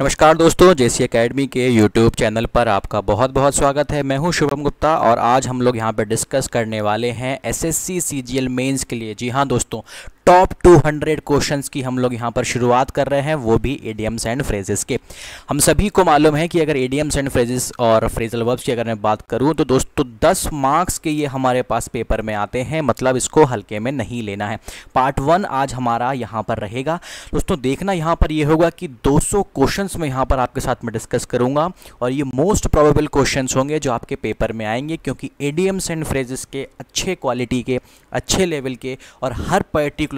नमस्कार दोस्तों JC Academy के यूट्यूब चैनल पर आपका बहुत बहुत स्वागत है मैं हूं शुभम गुप्ता और आज हम लोग यहां पर डिस्कस करने वाले हैं एसएससी सीजीएल मेंस के लिए जी हां दोस्तों टॉप 200 क्वेश्चंस की हम लोग यहाँ पर शुरुआत कर रहे हैं वो भी एडियम्स एंड फ्रेजेस के हम सभी को मालूम है कि अगर एडियम्स एंड फ्रेजेस और फ्रेजल वर्ब्स की अगर मैं बात करूँ तो दोस्तों 10 मार्क्स के ये हमारे पास पेपर में आते हैं मतलब इसको हल्के में नहीं लेना है पार्ट वन आज हमारा यहाँ पर रहेगा दोस्तों देखना यहाँ पर ये होगा कि सौ क्वेश्चन में यहाँ पर आपके साथ में डिस्कस करूँगा और ये मोस्ट प्रोबेबल क्वेश्चन होंगे जो आपके पेपर में आएंगे क्योंकि एडियम्स एंड फ्रेजेस के अच्छे क्वालिटी के अच्छे लेवल के और हर पर्टिकुलर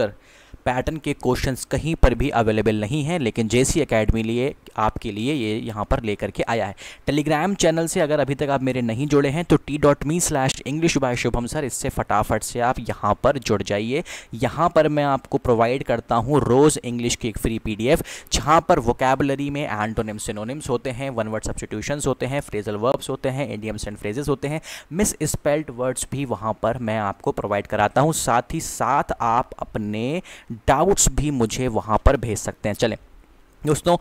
पैटर्न के क्वेश्चंस कहीं पर भी अवेलेबल नहीं हैं लेकिन जेसी एकेडमी लिए आपके लिए ये यहाँ पर लेकर के आया है टेलीग्राम चैनल से अगर अभी तक आप मेरे नहीं जुड़े हैं तो T dot me slash English by Shubham sir इससे फटाफट से आप यहाँ पर जुड़ जाइए यहाँ पर मैं आपको प्रोवाइड करता हूँ रोज़ इंग्लिश की एक फ्री पी डी एफ जहाँ पर वोकेबलरी में एंटोनिम्स सिनोनिम्स होते हैं वन वर्ड सब्सिट्यूशन होते हैं फ्रेजल वर्ब्स होते हैं इंडियम्स एंड फ्रेजेस होते हैं मिस स्पेल्ड वर्ड्स भी वहाँ पर मैं आपको प्रोवाइड कराता हूँ साथ ही साथ आप अपने डाउट्स भी मुझे वहाँ पर भेज सकते हैं चलें दोस्तों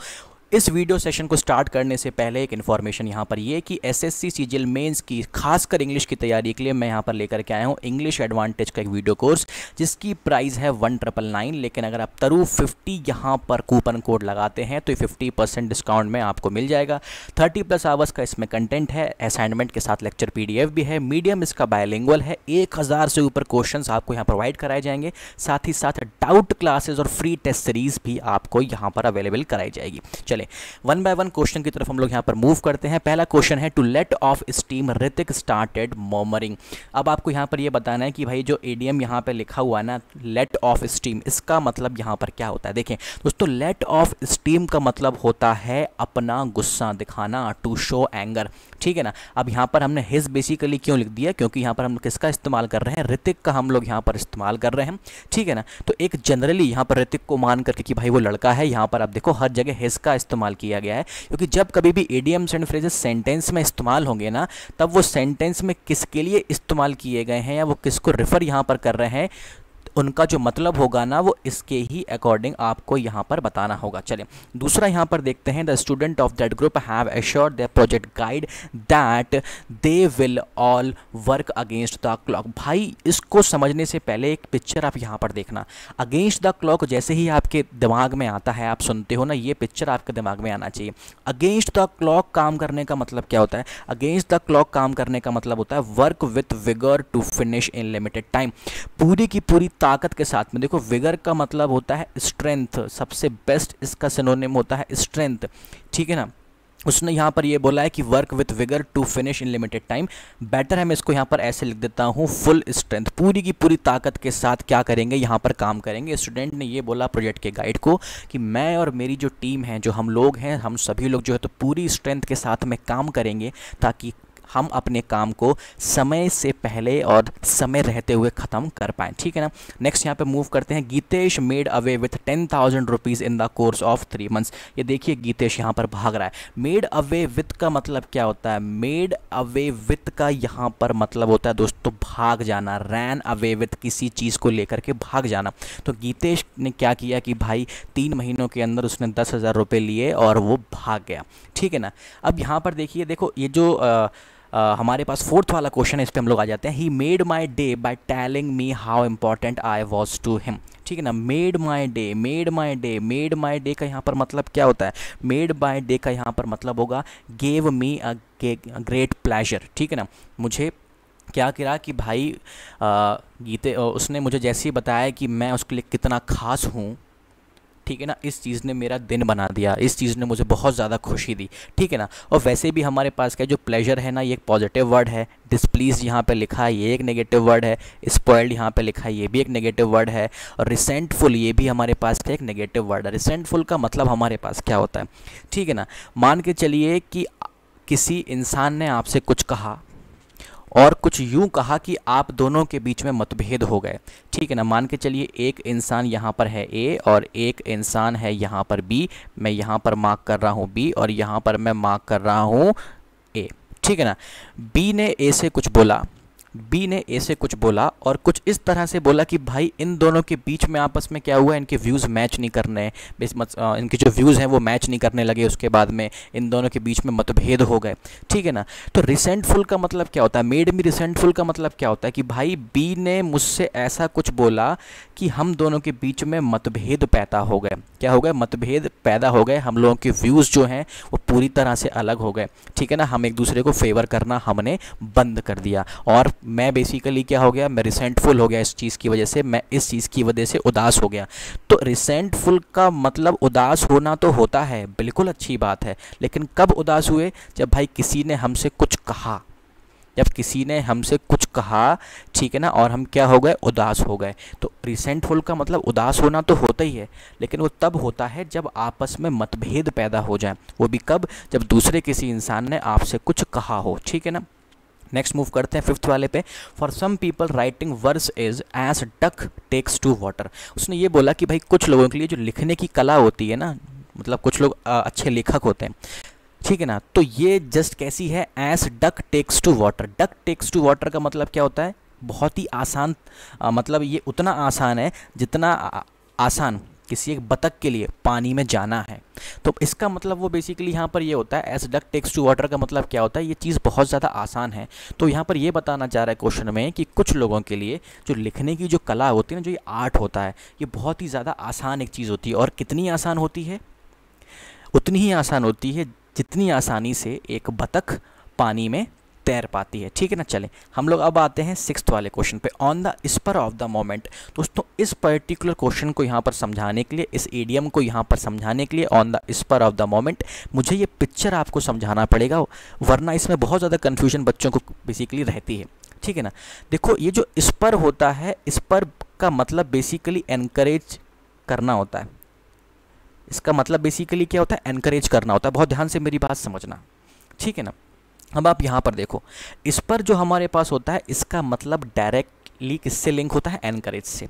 इस वीडियो सेशन को स्टार्ट करने से पहले एक इन्फॉर्मेशन यहाँ पर ये कि एस एस सी सी जी की खासकर इंग्लिश की तैयारी के लिए मैं यहाँ पर लेकर के आया हूँ इंग्लिश एडवांटेज का एक वीडियो कोर्स जिसकी प्राइस है वन ट्रिपल नाइन लेकिन अगर आप तरू फिफ्टी यहाँ पर कूपन कोड लगाते हैं तो फिफ्टी परसेंट डिस्काउंट में आपको मिल जाएगा थर्टी प्लस आवर्स का इसमें कंटेंट है असाइनमेंट के साथ लेक्चर पी डी एफ भी है मीडियम इसका बायोलिंगल है एक हज़ार से ऊपर क्वेश्चन आपको यहाँ प्रोवाइड कराए जाएंगे साथ ही साथ डाउट क्लासेज और फ्री टेस्ट सीरीज़ भी आपको यहाँ पर अवेलेबल कराई जाएगी चले वन बाय वन क्वेश्चन की तरफ हम लोग यहाँ पर मूव करते हैं पहला क्वेश्चन है to let off steam Hrithik started murmuring अब आपको यहाँ पर यह बताना है कि भाई जो एडीएम यहाँ पर लिखा हुआ है ना लेट ऑफ स्टीम इसका मतलब यहाँ पर क्या होता है देखें दोस्तों लेट ऑफ स्टीम का मतलब होता है अपना गुस्सा दिखाना टू शो एंगर ठीक है ना अब यहाँ पर हमने हिज बेसिकली क्यों लिख दिया क्योंकि यहाँ पर हम किसका इस्तेमाल कर रहे हैं ऋतिक का हम लोग यहाँ पर इस्तेमाल कर रहे हैं ठीक है ना तो एक जनरली यहाँ पर ऋतिक को मान करके कि भाई वो लड़का है यहाँ पर आप देखो हर जगह हिज का इस्तेमाल किया गया है क्योंकि जब कभी भी एडियम्स एंड फ्रेजेस सेंटेंस में इस्तेमाल होंगे ना तब वो सेंटेंस में किसके लिए इस्तेमाल किए गए हैं या वो किसको रेफ़र यहाँ पर कर रहे हैं उनका जो मतलब होगा ना वो इसके ही अकॉर्डिंग आपको यहाँ पर बताना होगा चले दूसरा यहाँ पर देखते हैं the student of that group have assure the project guide that they will all work against the clock भाई इसको समझने से पहले एक पिक्चर आप यहाँ पर देखना अगेंस्ट द क्लॉक जैसे ही आपके दिमाग में आता है आप सुनते हो ना ये पिक्चर आपके दिमाग में आना चाहिए अगेंस्ट द क्लॉक काम करने का मतलब क्या होता है अगेंस्ट द क्लॉक काम करने का मतलब होता है work with vigour to finish in limited time पूरी की पूरी ताकत के साथ में देखो विगर का मतलब होता है स्ट्रेंथ सबसे बेस्ट इसका सिनोनिम होता है स्ट्रेंथ ठीक है ना उसने यहाँ पर यह बोला है कि work with vigour to finish in limited time better है मैं इसको यहाँ पर ऐसे लिख देता हूँ फुल स्ट्रेंथ पूरी की पूरी ताकत के साथ क्या करेंगे यहाँ पर काम करेंगे स्टूडेंट ने यह बोला प्रोजेक्ट के गाइड को कि मैं और मेरी जो टीम है जो हम लोग हैं हम सभी लोग जो है तो पूरी स्ट्रेंथ के साथ में काम करेंगे ताकि हम अपने काम को समय से पहले और समय रहते हुए ख़त्म कर पाएँ ठीक है ना नेक्स्ट यहाँ पे मूव करते हैं Geetesh made away with ten thousand rupees in the course of three months ये देखिए गीतेश यहाँ पर भाग रहा है मेड अवे विथ का मतलब क्या होता है मेड अवे विथ का यहाँ पर मतलब होता है दोस्तों भाग जाना रैन अवे विथ किसी चीज़ को लेकर के भाग जाना तो गीतेश ने क्या किया कि भाई तीन महीनों के अंदर उसने दस हज़ार रुपये लिए और वो भाग गया ठीक है ना अब यहाँ पर देखिए देखो ये जो आ, आ, हमारे पास फोर्थ वाला क्वेश्चन है इस पर हम लोग आ जाते हैं he made my day by telling me how important I was to him ठीक है ना made my day made my day made my day का यहाँ पर मतलब क्या होता है मेड माई डे का यहाँ पर मतलब होगा gave me a great pleasure ठीक है ना मुझे क्या करा कि भाई गीते उसने मुझे जैसे ही बताया कि मैं उसके लिए कितना खास हूँ ठीक है ना इस चीज़ ने मेरा दिन बना दिया इस चीज़ ने मुझे बहुत ज़्यादा खुशी दी ठीक है ना और वैसे भी हमारे पास क्या जो प्लेजर है ना ये एक पॉजिटिव वर्ड है डिसप्लीज यहाँ पे लिखा है ये एक नेगेटिव वर्ड है स्पॉयल्ड यहाँ पे लिखा है ये भी एक नेगेटिव वर्ड है और रिसेंटफुल ये भी हमारे पास एक नेगेटिव वर्ड है रिसेंटफुल का मतलब हमारे पास क्या होता है ठीक है ना मान के चलिए कि किसी इंसान ने आपसे कुछ कहा और कुछ यूं कहा कि आप दोनों के बीच में मतभेद हो गए ठीक है ना मान के चलिए एक इंसान यहाँ पर है ए और एक इंसान है यहाँ पर बी मैं यहाँ पर मार्क कर रहा हूँ बी और यहाँ पर मैं मार्क कर रहा हूँ ए ठीक है ना बी ने ए से कुछ बोला बी ने ए से कुछ बोला और कुछ इस तरह से बोला कि भाई इन दोनों के बीच में आपस में क्या हुआ इनके व्यूज़ मैच नहीं करने इनके जो व्यूज़ हैं वो मैच नहीं करने लगे उसके बाद में इन दोनों के बीच में मतभेद हो गए ठीक है ना तो रिसेंटफुल का मतलब क्या होता है मेड मी रिसेंटफुल का मतलब क्या होता है कि भाई बी ने मुझसे ऐसा कुछ बोला कि हम दोनों के बीच में मतभेद पैदा हो गए क्या हो गए मतभेद पैदा हो गए हम लोगों के व्यूज़ जो हैं वो पूरी तरह से अलग हो गए ठीक है ना हम एक दूसरे को फेवर करना हमने बंद कर दिया और मैं बेसिकली क्या हो गया मैं रिसेंटफुल हो गया इस चीज़ की वजह से मैं इस चीज़ की वजह से उदास हो गया तो रिसेंटफुल का मतलब उदास होना तो होता है बिल्कुल अच्छी बात है लेकिन कब उदास हुए जब भाई किसी ने हमसे कुछ कहा जब किसी ने हमसे कुछ कहा ठीक है ना और हम क्या हो गए उदास हो गए तो रिसेंटफुल का मतलब उदास होना तो होता ही है लेकिन वो तब होता है जब आपस में मतभेद पैदा हो जाए वो भी कब जब दूसरे किसी इंसान ने आपसे कुछ कहा हो ठीक है ना नेक्स्ट मूव करते हैं फिफ्थ वाले पे for some people writing verse is as duck takes to water उसने ये बोला कि भाई कुछ लोगों के लिए जो लिखने की कला होती है ना मतलब कुछ लोग अच्छे लेखक होते हैं ठीक है ना तो ये जस्ट कैसी है as duck takes to water duck takes to water का मतलब क्या होता है बहुत ही आसान आ, मतलब ये उतना आसान है जितना आ, आसान किसी एक बतख के लिए पानी में जाना है तो इसका मतलब वो बेसिकली यहाँ पर ये होता है as duck takes to water का मतलब क्या होता है ये चीज़ बहुत ज़्यादा आसान है तो यहाँ पर ये बताना चाह रहा है क्वेश्चन में कि कुछ लोगों के लिए जो लिखने की जो कला होती है ना जो ये आर्ट होता है ये बहुत ही ज़्यादा आसान एक चीज़ होती है और कितनी आसान होती है उतनी ही आसान होती है जितनी आसानी से एक बतख पानी में तैर पाती है ठीक है ना चले हम लोग अब आते हैं सिक्स वाले क्वेश्चन पे on the spur of the moment दोस्तों इस पर्टिकुलर क्वेश्चन को यहाँ पर समझाने के लिए इस एडियम को यहाँ पर समझाने के लिए on the spur of the moment मुझे ये पिक्चर आपको समझाना पड़ेगा वरना इसमें बहुत ज़्यादा कन्फ्यूजन बच्चों को बेसिकली रहती है ठीक है ना देखो ये जो स्पर होता है स्पर का मतलब बेसिकली एनकरेज करना होता है इसका मतलब बेसिकली क्या होता है एनकरेज करना होता है बहुत ध्यान से मेरी बात समझना ठीक है ना अब आप यहाँ पर देखो इस पर जो हमारे पास होता है इसका मतलब डायरेक्टली किससे लिंक होता है एनकरेज से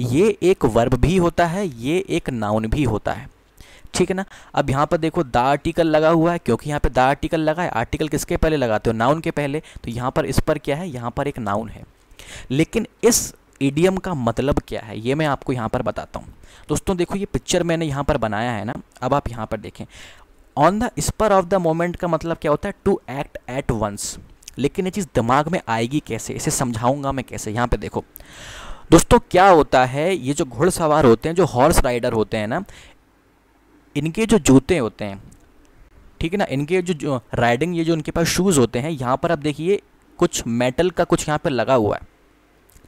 ये एक वर्ब भी होता है ये एक नाउन भी होता है ठीक है ना अब यहाँ पर देखो द आर्टिकल लगा हुआ है क्योंकि यहाँ पे द आर्टिकल लगा है आर्टिकल किसके पहले लगाते हो नाउन के पहले तो यहाँ पर इस पर क्या है यहाँ पर एक नाउन है लेकिन इस ईडियम का मतलब क्या है ये मैं आपको यहाँ पर बताता हूँ दोस्तों देखो ये पिक्चर मैंने यहाँ पर बनाया है ना अब आप यहाँ पर देखें on the spur of the moment का मतलब क्या होता है टू एक्ट एट वंस लेकिन ये चीज़ दिमाग में आएगी कैसे इसे समझाऊंगा मैं कैसे यहाँ पे देखो दोस्तों क्या होता है ये जो घुड़सवार होते हैं जो हॉर्स राइडर होते हैं ना इनके जो जूते होते हैं ठीक है ना इनके जो, जो राइडिंग ये जो इनके पास शूज़ होते हैं यहाँ पर आप देखिए कुछ मेटल का कुछ यहाँ पर लगा हुआ है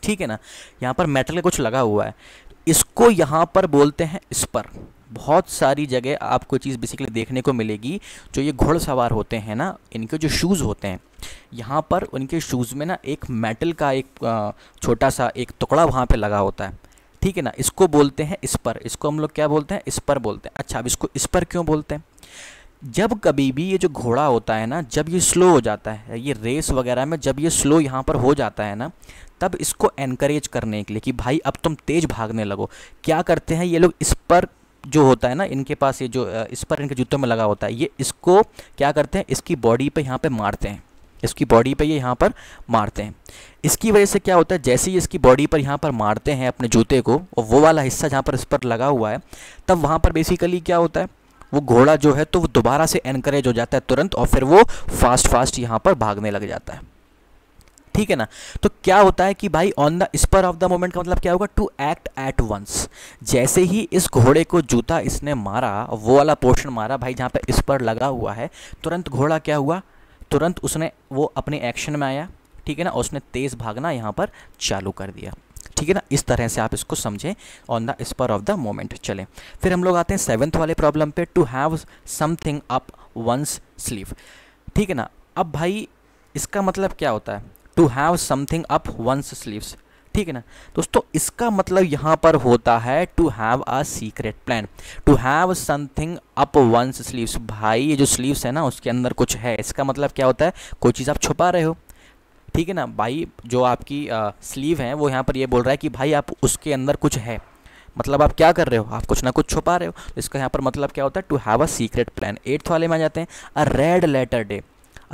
ठीक है ना यहाँ पर मेटल का कुछ लगा हुआ है इसको यहाँ पर बोलते हैं स्पर बहुत सारी जगह आपको चीज़ बेसिकली देखने को मिलेगी जो ये घोड़सवार होते हैं ना इनके जो शूज़ होते हैं यहाँ पर उनके शूज़ में ना एक मेटल का एक छोटा सा एक टुकड़ा वहाँ पर लगा होता है ठीक है ना इसको बोलते हैं इस पर इसको हम लोग क्या बोलते हैं इस पर बोलते हैं अच्छा अब इसको इस पर क्यों बोलते हैं जब कभी भी ये जो घोड़ा होता है ना जब ये स्लो हो जाता है ये रेस वगैरह में जब ये स्लो यहाँ पर हो जाता है ना तब इसको एनकरेज करने के लिए कि भाई अब तुम तेज़ भागने लगो क्या करते हैं ये लोग इस पर जो होता है ना इनके पास ये जो इस पर इनके जूतों में लगा होता है ये इसको क्या करते हैं इसकी बॉडी पे यहाँ पे मारते हैं इसकी बॉडी पे ये यहाँ पर मारते हैं इसकी वजह से क्या होता है जैसे ही इसकी बॉडी पर यहाँ पर मारते हैं अपने जूते को और वो वाला हिस्सा जहाँ पर इस पर लगा हुआ है तब वहाँ पर बेसिकली क्या होता है वो घोड़ा जो है तो वो दोबारा से एनकरेज हो जाता है तुरंत और फिर वो फास्ट फास्ट यहाँ पर भागने लग जाता है ठीक है ना तो क्या होता है कि भाई on the spur of the moment का मतलब क्या होगा टू एक्ट एट वंस जैसे ही इस घोड़े को जूता इसने मारा वो वाला पोर्शन मारा भाई जहाँ पे स्पर लगा हुआ है तुरंत घोड़ा क्या हुआ तुरंत उसने वो अपने एक्शन में आया ठीक है ना उसने तेज़ भागना यहाँ पर चालू कर दिया ठीक है ना इस तरह से आप इसको समझें on the spur of the moment चलें फिर हम लोग आते हैं सेवन्थ वाले प्रॉब्लम पे to have something up one's sleeve ठीक है ना अब भाई इसका मतलब क्या होता है to have something up one's sleeves ठीक है ना दोस्तों इसका मतलब यहाँ पर होता है to have a secret plan to have something up one's sleeves भाई ये जो स्लीव्स है ना उसके अंदर कुछ है इसका मतलब क्या होता है कोई चीज़ आप छुपा रहे हो ठीक है ना भाई जो आपकी आ, स्लीव है वो यहाँ पर ये बोल रहा है कि भाई आप उसके अंदर कुछ है मतलब आप क्या कर रहे हो आप कुछ ना कुछ छुपा रहे हो तो इसका यहाँ पर मतलब क्या होता है to have a secret plan eighth वाले में आ जाते हैं a red letter day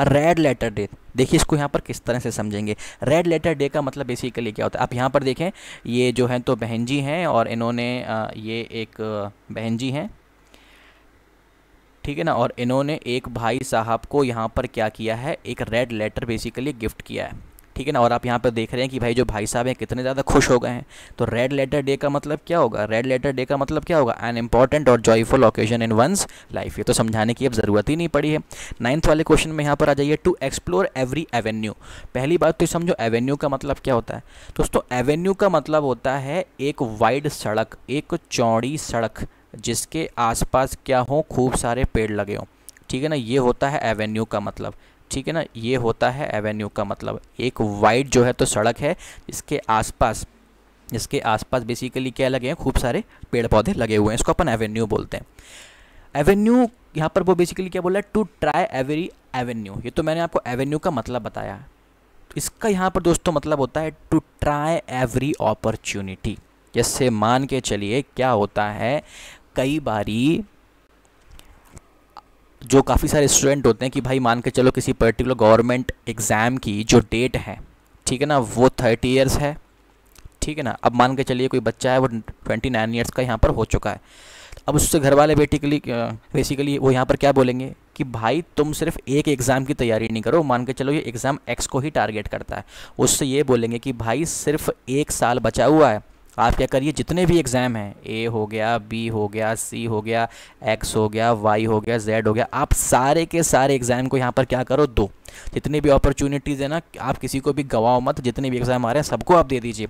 red letter day देखिए इसको यहाँ पर किस तरह से समझेंगे रेड लेटर डे का मतलब बेसिकली क्या होता है आप यहाँ पर देखें ये जो हैं तो बहन जी हैं और इन्होंने ये एक बहन जी हैं ठीक है ना और इन्होंने एक भाई साहब को यहाँ पर क्या किया है एक रेड लेटर बेसिकली गिफ्ट किया है ठीक है ना और आप यहाँ पर देख रहे हैं कि भाई जो भाई साहब हैं कितने ज़्यादा खुश हो गए हैं तो रेड लेटर डे का मतलब क्या होगा रेड लेटर डे का मतलब क्या होगा एन इंपॉर्टेंट और joyful occasion in one's life ये तो समझाने की अब ज़रूरत ही नहीं पड़ी है नाइन्थ वाले क्वेश्चन में यहाँ पर आ जाइए टू एक्सप्लोर एवरी एवेन्यू पहली बात तो समझो एवेन्यू का मतलब क्या होता है दोस्तों एवेन्यू का मतलब होता है एक वाइड सड़क एक चौड़ी सड़क जिसके आसपास क्या हो खूब सारे पेड़ लगे हों ठीक है ना ये होता है एवेन्यू का मतलब ठीक है ना ये होता है एवेन्यू का मतलब एक वाइड जो है तो सड़क है इसके आसपास इसके आसपास बेसिकली क्या लगे हैं खूब सारे पेड़ पौधे लगे हुए हैं इसको अपन एवेन्यू बोलते हैं एवेन्यू यहाँ पर वो बेसिकली क्या बोला है टू ट्राई एवरी एवेन्यू ये तो मैंने आपको एवेन्यू का मतलब बताया तो इसका यहाँ पर दोस्तों मतलब होता है टू ट्राई एवरी अपॉर्चुनिटी जैसे मान के चलिए क्या होता है कई बारी जो काफ़ी सारे स्टूडेंट होते हैं कि भाई मान के चलो किसी पर्टिकुलर गवर्नमेंट एग्ज़ाम की जो डेट है ठीक है ना वो थर्टी ईयर्स है ठीक है ना अब मान के चलिए कोई बच्चा है वो ट्वेंटी नाइन ईयर्स का यहाँ पर हो चुका है अब उससे घर वाले बेटिकली बेसिकली वो यहाँ पर क्या बोलेंगे कि भाई तुम सिर्फ एक एग्ज़ाम की तैयारी नहीं करो मान के चलो ये एग्ज़ाम एक्स को ही टारगेट करता है उससे ये बोलेंगे कि भाई सिर्फ एक साल बचा हुआ है आप क्या करिए जितने भी एग्ज़ाम हैं ए हो गया बी हो गया सी हो गया एक्स हो गया वाई हो गया जेड हो गया आप सारे के सारे एग्ज़ाम को यहाँ पर क्या करो दो जितनी भी अपॉर्चुनिटीज़ है ना आप किसी को भी गवाओ मत जितने भी एग्ज़ाम आ रहे हैं सबको आप दे दीजिए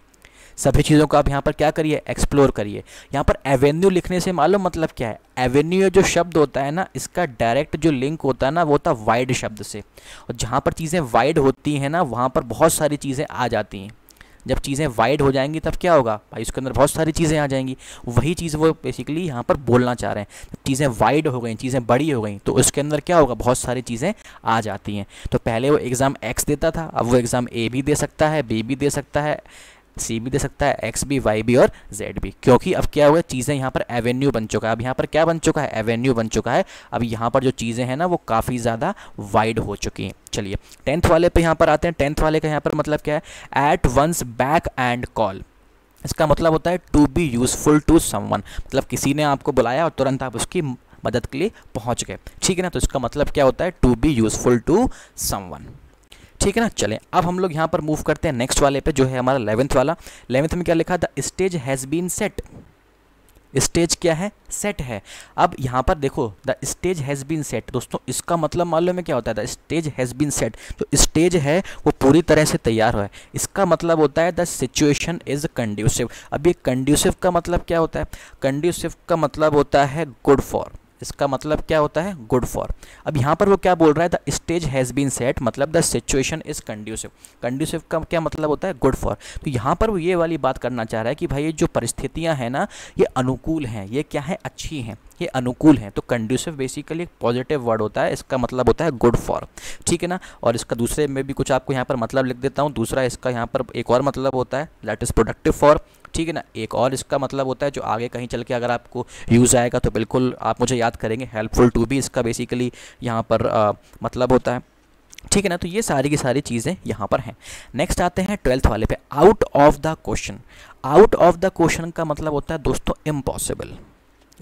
सभी चीज़ों को आप यहाँ पर क्या करिए एक्सप्लोर करिए यहाँ पर एवेन्यू लिखने से मालूम मतलब क्या है एवेन्यू जो शब्द होता है ना इसका डायरेक्ट जो लिंक होता है ना वो होता है वाइड शब्द से और जहाँ पर चीज़ें वाइड होती हैं ना वहाँ पर बहुत सारी चीज़ें आ जाती हैं जब चीज़ें वाइड हो जाएंगी तब क्या होगा भाई उसके अंदर बहुत सारी चीज़ें आ जाएंगी वही चीज़ वो बेसिकली यहाँ पर बोलना चाह रहे हैं चीज़ें वाइड हो गई चीज़ें बड़ी हो गई तो उसके अंदर क्या होगा बहुत सारी चीज़ें आ जाती हैं तो पहले वो एग्ज़ाम एक्स देता था अब वो एग्ज़ाम ए भी दे सकता है बी भी दे सकता है सी भी दे सकता है एक्स भी वाई भी और जेड भी क्योंकि अब क्या हुआ चीज़ें यहाँ पर एवेन्यू बन चुका है अब यहाँ पर क्या बन चुका है एवेन्यू बन चुका है अब यहाँ पर जो चीज़ें हैं ना वो काफ़ी ज़्यादा वाइड हो चुकी हैं चलिए टेंथ वाले पे यहाँ पर आते हैं टेंथ वाले का यहाँ पर मतलब क्या है at one's beck and call इसका मतलब होता है to be useful to someone मतलब किसी ने आपको बुलाया और तुरंत आप उसकी मदद के लिए पहुंच गए ठीक है ना तो इसका मतलब क्या होता है to be useful to someone ठीक है ना चलें अब हम लोग यहाँ पर मूव करते हैं नेक्स्ट वाले पे जो है हमारा इलेवंथ वाला इलेवंथ में क्या लिखा the stage has been set stage क्या है सेट है अब यहाँ पर देखो the stage has been set दोस्तों इसका मतलब मालूम है क्या होता है the stage has been set तो स्टेज है वो पूरी तरह से तैयार है इसका मतलब होता है द सिचुएशन इज़ कंड्यूसिव अब ये कंड्यूसिव का मतलब क्या होता है कंड्यूसिव का मतलब होता है गुड फॉर इसका मतलब क्या होता है गुड फॉर अब यहाँ पर वो क्या बोल रहा है the stage has been set मतलब the situation is conducive conducive का क्या मतलब होता है गुड फॉर तो यहाँ पर वो ये वाली बात करना चाह रहा है कि भाई ये जो परिस्थितियाँ हैं ना ये अनुकूल हैं ये क्या है अच्छी हैं ये अनुकूल हैं तो कंड्यूसिव बेसिकली एक पॉजिटिव वर्ड होता है इसका मतलब होता है गुड फॉर ठीक है ना और इसका दूसरे में भी कुछ आपको यहाँ पर मतलब लिख देता हूँ दूसरा इसका यहाँ पर एक और मतलब होता है दैट इज़ प्रोडक्टिव फॉर ठीक है ना एक और इसका मतलब होता है जो आगे कहीं चल के अगर आपको यूज़ आएगा तो बिल्कुल आप मुझे याद करेंगे हेल्पफुल टू भी इसका बेसिकली यहाँ पर आ, मतलब होता है ठीक है ना तो ये सारी की सारी चीज़ें यहाँ पर हैं नेक्स्ट आते हैं ट्वेल्थ वाले पे out of the question out of the question का मतलब होता है दोस्तों इम्पॉसिबल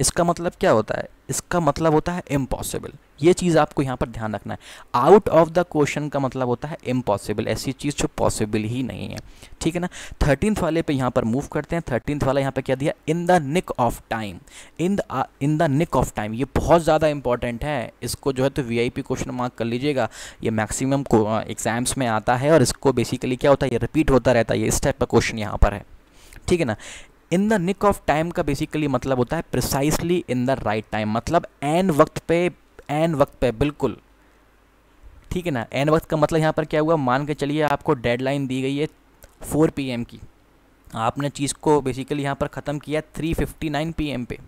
इसका मतलब क्या होता है इसका मतलब होता है इम्पॉसिबल ये चीज़ आपको यहाँ पर ध्यान रखना है आउट ऑफ द क्वेश्चन का मतलब होता है इम्पॉसिबल ऐसी चीज़ जो पॉसिबल ही नहीं है ठीक है ना थर्टीनथ वाले पे यहाँ पर मूव करते हैं थर्टीनथ वाला यहाँ पे क्या दिया in the nick of time in the in the nick of time ये बहुत ज़्यादा इंपॉर्टेंट है इसको जो है तो वीआईपी क्वेश्चन मार्क कर लीजिएगा ये मैक्सिमम को एग्ज़ाम्स uh, में आता है और इसको बेसिकली क्या होता है ये रिपीट होता रहता है ये इस टाइप का क्वेश्चन यहाँ पर है ठीक है ना in the nick of time का बेसिकली मतलब होता है precisely in the right time मतलब एन वक्त पे एन वक्त पे बिल्कुल ठीक है ना एन वक्त का मतलब यहाँ पर क्या हुआ मान के चलिए आपको डेडलाइन दी गई है फोर पी की आपने चीज़ को बेसिकली यहाँ पर ख़त्म किया थ्री फिफ्टी नाइन पी पे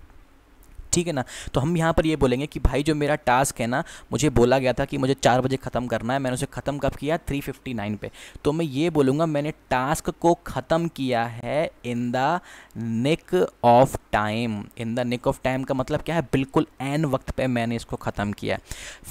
ठीक है ना तो हम यहाँ पर ये बोलेंगे कि भाई जो मेरा टास्क है ना मुझे बोला गया था कि मुझे चार बजे ख़त्म करना है मैंने उसे ख़त्म कब किया 359 पे तो मैं ये बोलूँगा मैंने टास्क को ख़त्म किया है in the nick of time in the nick of time का मतलब क्या है बिल्कुल एन वक्त पे मैंने इसको ख़त्म किया है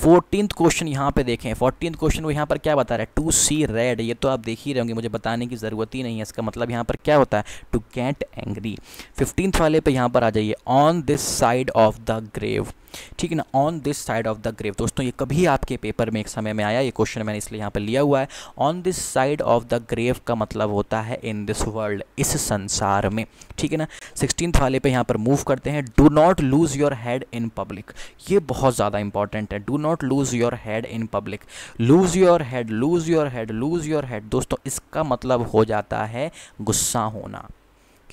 फोर्टीन क्वेश्चन यहाँ पर देखें फोर्टीन क्वेश्चन वो यहाँ पर क्या बता रहा है टू सी रेड ये तो आप देख ही रहेंगे मुझे बताने की ज़रूरत ही नहीं है इसका मतलब यहाँ पर क्या होता है टू गेट एंग्री फिफ्टींथ वाले पे यहाँ पर आ जाइए on this side side of the grave ठीक है ना on this side of the grave दोस्तों ये कभी आपके पेपर में एक समय में आया ये क्वेश्चन मैंने इसलिए यहाँ पर लिया हुआ है on this side of the grave का मतलब होता है इन दिस वर्ल्ड इस संसार में ठीक है ना सिक्सटीन वाले पे यहाँ पर मूव करते हैं do not lose your head in public ये बहुत ज़्यादा इंपॉर्टेंट है do not lose your head in public lose your head lose your head lose your head दोस्तों इसका मतलब हो जाता है गुस्सा होना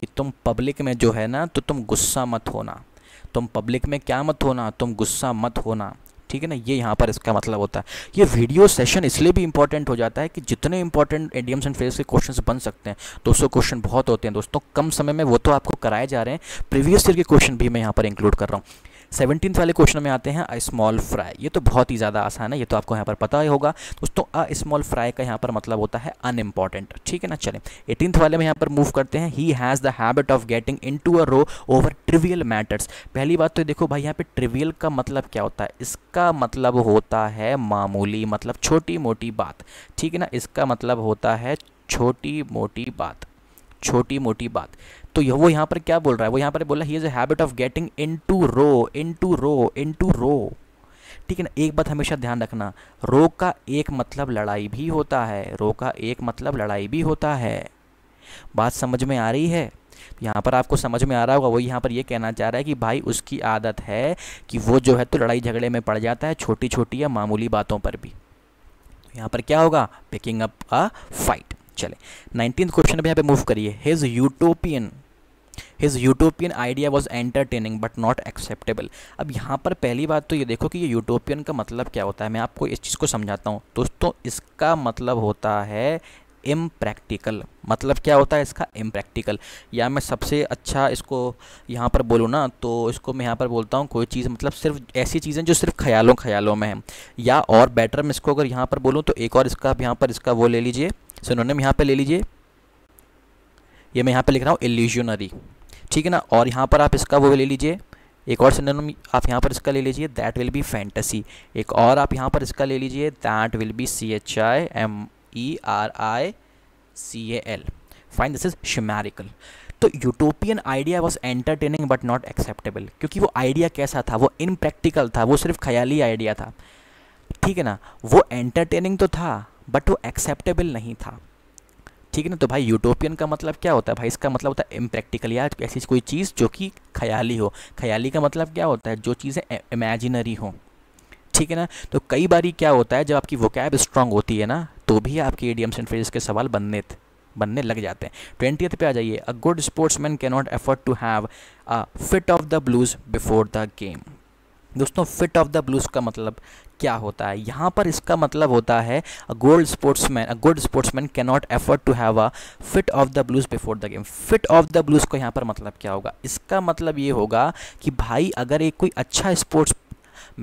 कि तुम पब्लिक में जो है ना तो तुम गुस्सा मत होना तुम पब्लिक में क्या मत होना तुम गुस्सा मत होना ठीक है ना ये यहाँ पर इसका मतलब होता है ये वीडियो सेशन इसलिए भी इंपॉर्टेंट हो जाता है कि जितने इंपॉर्टेंट एडियम्स एंड फ्रेज के क्वेश्चन बन सकते हैं दो सौ क्वेश्चन बहुत होते हैं दोस्तों कम समय में वो तो आपको कराए जा रहे हैं प्रीवियस ईयर के क्वेश्चन भी मैं यहाँ पर इंक्लूड कर रहा हूँ सेवनटीन वाले क्वेश्चन में आते हैं अ स्मॉल फ्राई ये तो बहुत ही ज़्यादा आसान है ये तो आपको यहाँ पर पता ही होगा दोस्तों अ स्मॉल फ्राई का यहाँ पर मतलब होता है अनइम्पॉर्टेंट ठीक है ना चलें एटीन वाले में यहाँ पर मूव करते हैं he has the habit of getting into a row over trivial matters पहली बात तो देखो भाई यहाँ पर ट्रिवियल का मतलब क्या होता है इसका मतलब होता है मामूली मतलब छोटी मोटी बात ठीक है ना इसका मतलब होता है छोटी मोटी बात छोटी मोटी बात तो यह वो यहाँ पर क्या बोल रहा है वो यहाँ पर बोला he is a habit of getting into row into row into row ठीक है ना एक बात हमेशा ध्यान रखना रो का एक मतलब लड़ाई भी होता है रो का एक मतलब लड़ाई भी होता है बात समझ में आ रही है यहाँ पर आपको समझ में आ रहा होगा वो यहाँ पर ये कहना चाह रहा है कि भाई उसकी आदत है कि वो जो है तो लड़ाई झगड़े में पड़ जाता है छोटी छोटी या मामूली बातों पर भी तो यहाँ पर क्या होगा पिकिंग अप अ फाइट चले नाइनटीन क्वेश्चन पर यहाँ पे मूव करिए his utopian his utopian idea was entertaining but not acceptable अब यहाँ पर पहली बात तो ये देखो कि ये यूटोपियन का मतलब क्या होता है मैं आपको इस चीज़ को समझाता हूँ दोस्तों इसका मतलब होता है इम्प्रैक्टिकल मतलब क्या होता है इसका इम्प्रैक्टिकल या मैं सबसे अच्छा इसको यहाँ पर बोलूँ ना तो इसको मैं यहाँ पर बोलता हूँ कोई चीज़ मतलब सिर्फ ऐसी चीज़ें जो सिर्फ ख्यालों ख्यालों में हैं या और बेटर मैं इसको अगर यहाँ पर बोलूँ तो एक और इसका यहाँ पर इसका वो ले लीजिए सिनोनिम यहाँ पर ले लीजिए ये मैं यहाँ पे लिख रहा हूँ एल्यूजनरी ठीक है ना और यहाँ पर आप इसका वो ले लीजिए एक और सिनेम आप यहाँ पर इसका ले लीजिए दैट विल बी फैंटसी एक और आप यहाँ पर इसका ले लीजिए that will be C H I M E R I C A L fine this is chimerical तो utopian idea was entertaining but not acceptable क्योंकि वो आइडिया कैसा था वो इम्प्रैक्टिकल था वो सिर्फ ख्याली आइडिया था ठीक है ना वो एंटरटेनिंग तो था बट वो एक्सेप्टेबल नहीं था ठीक है ना तो भाई यूटोपियन का मतलब क्या होता है भाई इसका मतलब होता है इम्प्रैक्टिकल या ऐसी कोई चीज़ जो कि ख्याली हो ख्याली का मतलब क्या होता है जो चीज़ें इमेजिनरी हो ठीक है ना तो कई बार क्या होता है जब आपकी वोकैब स्ट्रांग होती है ना तो भी आपके एडियम्स एंड फ्रेजेस के सवाल बनने बनने लग जाते हैं ट्वेंटी पे आ जाइए a good sportsman can not afford to have a fit of the blues before the game दोस्तों फिट ऑफ द ब्लूज का मतलब क्या होता है यहाँ पर इसका मतलब होता है a gold sportsman a good sportsman can not afford to have a fit of the blues before the game fit of the blues का यहाँ पर मतलब क्या होगा इसका मतलब ये होगा कि भाई अगर एक कोई अच्छा स्पोर्ट्स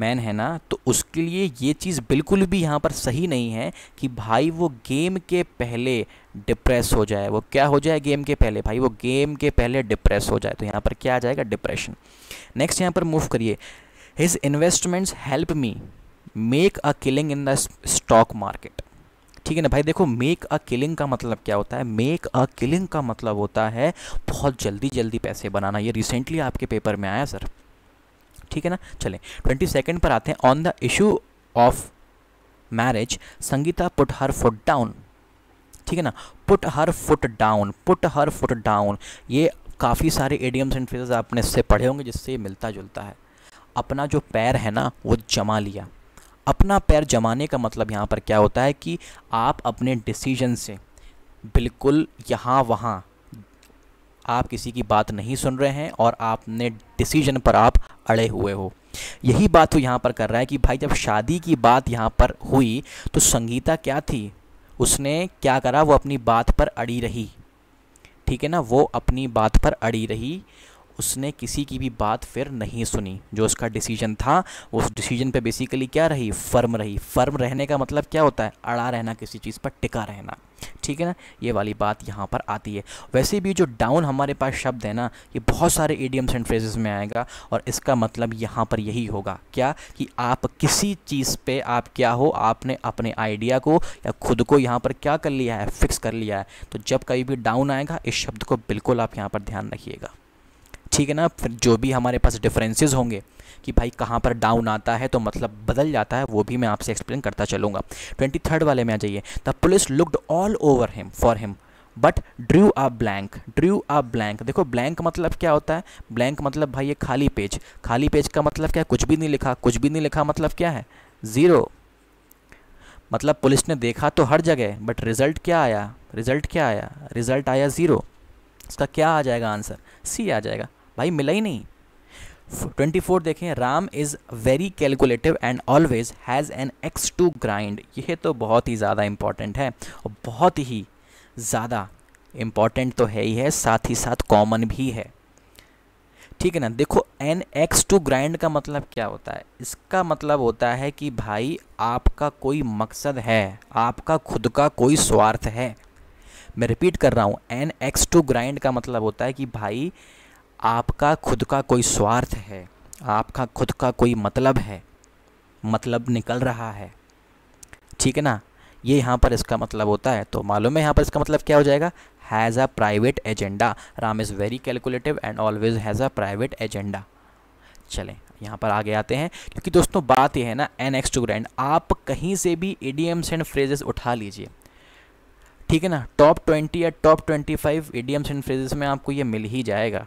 मैन है ना तो उसके लिए ये चीज़ बिल्कुल भी यहाँ पर सही नहीं है कि भाई वो गेम के पहले डिप्रेस हो जाए वो क्या हो जाए गेम के पहले भाई वो गेम के पहले डिप्रेस हो जाए तो यहाँ पर क्या आ जाएगा डिप्रेशन नेक्स्ट यहाँ पर मूव करिए his investments help me make a killing in the stock market ठीक है ना भाई देखो मेक अ किलिंग का मतलब क्या होता है मेक अ किलिंग का मतलब होता है बहुत जल्दी जल्दी पैसे बनाना ये रिसेंटली आपके पेपर में आया सर ठीक है ना चलें ट्वेंटी सेकेंड पर आते हैं on the issue of marriage Sangeeta put her foot down ठीक है ना put her foot down put her foot down ये काफ़ी सारे एडियम्स एंड फ्रेजेस आपने इससे पढ़े होंगे जिससे ये मिलता जुलता है अपना जो पैर है ना वो जमा लिया अपना पैर जमाने का मतलब यहाँ पर क्या होता है कि आप अपने डिसीजन से बिल्कुल यहाँ वहाँ आप किसी की बात नहीं सुन रहे हैं और आपने डिसीजन पर आप अड़े हुए हो यही बात तो यहाँ पर कर रहा है कि भाई जब शादी की बात यहाँ पर हुई तो संगीता क्या थी उसने क्या करा वो अपनी बात पर अड़ी रही ठीक है ना वो अपनी बात पर अड़ी रही उसने किसी की भी बात फिर नहीं सुनी जो उसका डिसीजन था उस डिसीजन पे बेसिकली क्या रही फर्म रही फर्म रहने का मतलब क्या होता है अड़ा रहना किसी चीज़ पर टिका रहना ठीक है ना ये वाली बात यहाँ पर आती है वैसे भी जो डाउन हमारे पास शब्द है ना ये बहुत सारे एडियम्स एंड फ्रेजेस में आएगा और इसका मतलब यहाँ पर यही होगा क्या कि आप किसी चीज़ पे आप क्या हो आपने अपने आइडिया को या खुद को यहाँ पर क्या कर लिया है फिक्स कर लिया है तो जब कभी भी डाउन आएगा इस शब्द को बिल्कुल आप यहाँ पर ध्यान रखिएगा ठीक है ना फिर जो भी हमारे पास डिफरेंसेस होंगे कि भाई कहाँ पर डाउन आता है तो मतलब बदल जाता है वो भी मैं आपसे एक्सप्लेन करता चलूँगा ट्वेंटी थर्ड वाले में आ जाइए the police looked all over him for him but drew a blank drew a blank देखो ब्लैंक मतलब क्या होता है ब्लैंक मतलब भाई ये खाली पेज खाली पेज का मतलब क्या है कुछ भी नहीं लिखा कुछ भी नहीं लिखा मतलब क्या है ज़ीरो मतलब पुलिस ने देखा तो हर जगह बट रिज़ल्ट क्या आया रिज़ल्ट क्या आया रिज़ल्ट आया ज़ीरो इसका क्या आ जाएगा आंसर सी आ जाएगा भाई मिला ही नहीं ट्वेंटी फोर देखें Ram is very calculative and always has an axe to grind यह तो बहुत ही ज़्यादा इम्पॉर्टेंट है और बहुत ही ज़्यादा इम्पॉर्टेंट तो है ही है साथ ही साथ कॉमन भी है ठीक है ना देखो एन एक्स टू ग्राइंड का मतलब क्या होता है इसका मतलब होता है कि भाई आपका कोई मकसद है आपका खुद का कोई स्वार्थ है मैं रिपीट कर रहा हूँ एन एक्स टू ग्राइंड का मतलब होता है कि भाई आपका खुद का कोई स्वार्थ है आपका खुद का कोई मतलब है मतलब निकल रहा है ठीक है ना ये यहाँ पर इसका मतलब होता है तो मालूम है यहाँ पर इसका मतलब क्या हो जाएगा has a private agenda Ram is very calculative and always has a private agenda चलें यहाँ पर आगे आते हैं क्योंकि दोस्तों बात यह है ना एन एक्स टू ग्रैंड आप कहीं से भी एडीएम्स एंड फ्रेजेस उठा लीजिए ठीक है ना टॉप ट्वेंटी या top twenty five idioms and phrases में आपको ये मिल ही जाएगा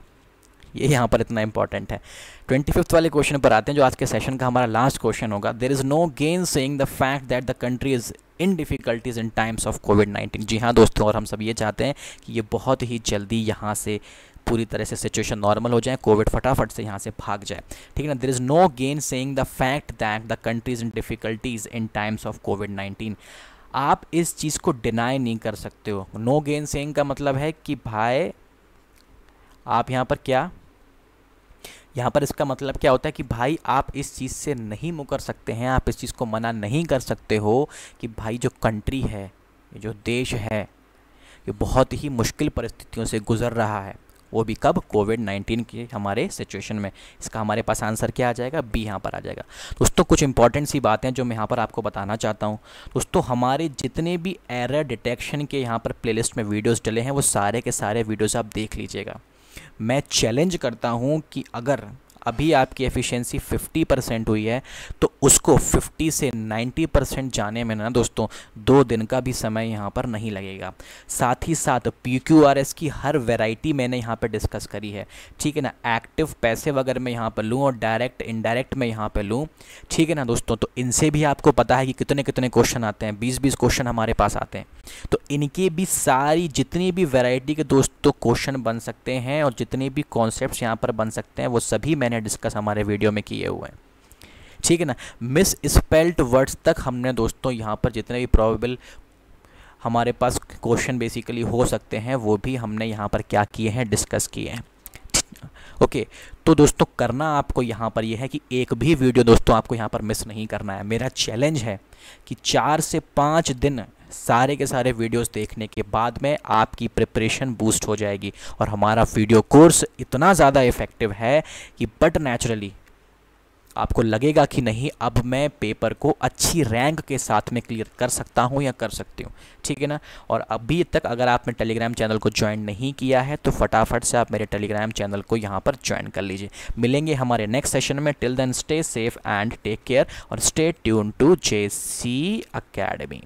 ये यहाँ पर इतना इंपॉर्टेंट है ट्वेंटी फिफ्थ वाले क्वेश्चन पर आते हैं जो आज के सेशन का हमारा लास्ट क्वेश्चन होगा there is no gainsaying the fact that the country is in difficulties in times of Covid nineteen जी हाँ दोस्तों और हम सब ये चाहते हैं कि ये बहुत ही जल्दी यहाँ से पूरी तरह से सिचुएशन नॉर्मल हो जाए कोविड फटाफट से यहाँ से भाग जाए ठीक है ना there is no gainsaying the fact that the countries in difficulties in times of Covid nineteen आप इस चीज़ को डिनाई नहीं कर सकते हो नो गेन सेइंग का मतलब है कि भाई आप यहाँ पर क्या यहाँ पर इसका मतलब क्या होता है कि भाई आप इस चीज़ से नहीं मुकर सकते हैं आप इस चीज़ को मना नहीं कर सकते हो कि भाई जो कंट्री है जो देश है ये बहुत ही मुश्किल परिस्थितियों से गुजर रहा है वो भी कब कोविड नाइन्टीन के हमारे सिचुएशन में इसका हमारे पास आंसर क्या आ जाएगा बी यहाँ पर आ जाएगा दोस्तों कुछ इंपॉर्टेंट सी बातें जो मैं यहाँ पर आपको बताना चाहता हूँ दोस्तों हमारे जितने भी एरर डिटेक्शन के यहाँ पर प्लेलिस्ट में वीडियोस डले हैं वो सारे के सारे वीडियोस आप देख लीजिएगा मैं चैलेंज करता हूँ कि अगर अभी आपकी एफिशिएंसी 50 परसेंट हुई है तो उसको 50 से 90 परसेंट जाने में ना दोस्तों दो दिन का भी समय यहाँ पर नहीं लगेगा साथ ही साथ पी की हर वेराइटी मैंने यहाँ पर डिस्कस करी है ठीक है ना एक्टिव पैसे वगैरह मैं यहाँ पर लूँ और डायरेक्ट इनडायरेक्ट मैं यहाँ पर लूँ ठीक है ना दोस्तों तो इनसे भी आपको पता है कि कितने कितने क्वेश्चन आते हैं बीस बीस क्वेश्चन हमारे पास आते हैं तो इनके भी सारी जितनी भी वेराइटी के दोस्तों क्वेश्चन बन सकते हैं और जितने भी कॉन्सेप्ट यहाँ पर बन सकते हैं वो सभी मैंने हमने डिस्कस हमारे वीडियो में किए हुए हैं ठीक है ना मिस स्पेल्ट वर्ड्स तक हमने दोस्तों यहाँ पर जितने भी प्रॉबेबल हमारे पास क्वेश्चन बेसिकली हो सकते हैं वो भी हमने यहाँ पर क्या किए हैं डिस्कस किए हैं ओके okay, तो दोस्तों करना आपको यहाँ पर यह है कि एक भी वीडियो दोस्तों आपको यहाँ पर मिस नहीं करना है मेरा चैलेंज है कि चार से पाँच दिन सारे के सारे वीडियोस देखने के बाद में आपकी प्रिपरेशन बूस्ट हो जाएगी और हमारा वीडियो कोर्स इतना ज़्यादा इफ़ेक्टिव है कि बट नेचुरली आपको लगेगा कि नहीं अब मैं पेपर को अच्छी रैंक के साथ में क्लियर कर सकता हूँ या कर सकती हूँ ठीक है ना और अभी तक अगर आपने टेलीग्राम चैनल को ज्वाइन नहीं किया है तो फटाफट से आप मेरे टेलीग्राम चैनल को यहाँ पर ज्वाइन कर लीजिए मिलेंगे हमारे नेक्स्ट सेशन में till then stay safe and take care और stay tune to J C academy